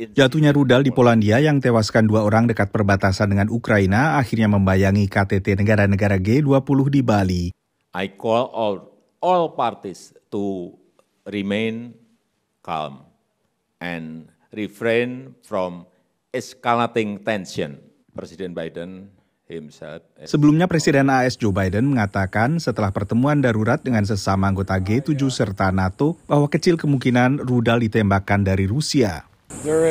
Jatuhnya rudal di Polandia yang tewaskan dua orang dekat perbatasan dengan Ukraina akhirnya membayangi KTT negara-negara G20 di Bali. I call all, all parties to remain calm and refrain from escalating tension. Presiden Biden Sebelumnya Presiden AS Joe Biden mengatakan setelah pertemuan darurat dengan sesama anggota G7 serta NATO bahwa kecil kemungkinan rudal ditembakkan dari Rusia. There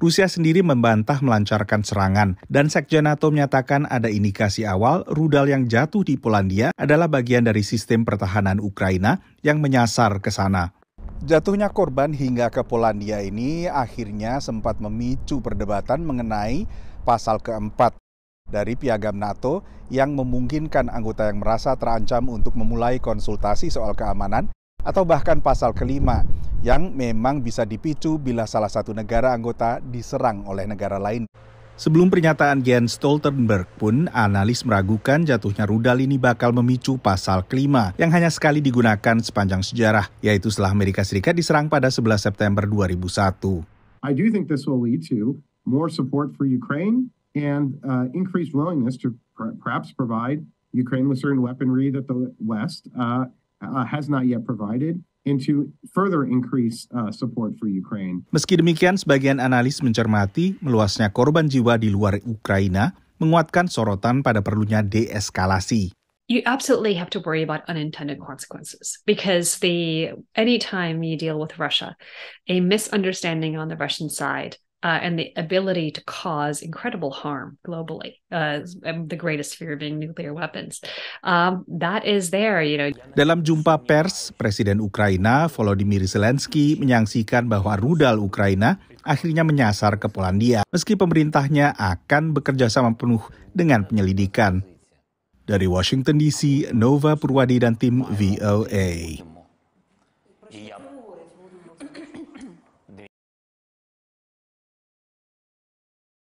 Rusia sendiri membantah melancarkan serangan. Dan Sekjen NATO menyatakan ada indikasi awal rudal yang jatuh di Polandia adalah bagian dari sistem pertahanan Ukraina yang menyasar ke sana. Jatuhnya korban hingga ke Polandia ini akhirnya sempat memicu perdebatan mengenai pasal keempat dari piagam NATO yang memungkinkan anggota yang merasa terancam untuk memulai konsultasi soal keamanan atau bahkan pasal kelima yang memang bisa dipicu bila salah satu negara anggota diserang oleh negara lain. Sebelum pernyataan Jens Stoltenberg pun, analis meragukan jatuhnya rudal ini bakal memicu pasal kelima yang hanya sekali digunakan sepanjang sejarah, yaitu setelah Amerika Serikat diserang pada 11 September 2001. I do think this will lead to more support for Ukraine and uh, increased willingness to perhaps provide Ukraine with certain weaponry that the West uh, uh, has not yet provided. Increase, uh, Meski demikian, sebagian analis mencermati meluasnya korban jiwa di luar Ukraina menguatkan sorotan pada perlunya deeskalasi. You absolutely have to worry about unintended consequences because the anytime you deal with Russia, a misunderstanding on the Russian side uh, and the ability to cause incredible harm globally. Uh, um, the greatest fear being nuclear weapons. Um, that is there, you know. Dalam jumpa pers, Presiden Ukraina Volodymyr Zelensky menyaksikan bahwa rudal Ukraina akhirnya menyasar ke Polandia, meski pemerintahnya akan bekerja sama penuh dengan penyelidikan. Dari Washington DC, Nova Purwadi dan tim VOA. Iya.